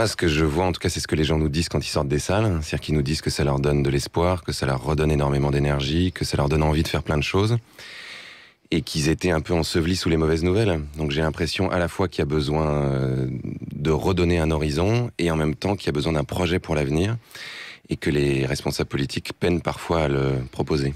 moi, ce que je vois, en tout cas, c'est ce que les gens nous disent quand ils sortent des salles. C'est-à-dire qu'ils nous disent que ça leur donne de l'espoir, que ça leur redonne énormément d'énergie, que ça leur donne envie de faire plein de choses. Et qu'ils étaient un peu ensevelis sous les mauvaises nouvelles. Donc j'ai l'impression à la fois qu'il y a besoin euh, de redonner un horizon et en même temps qu'il y a besoin d'un projet pour l'avenir et que les responsables politiques peinent parfois à le proposer.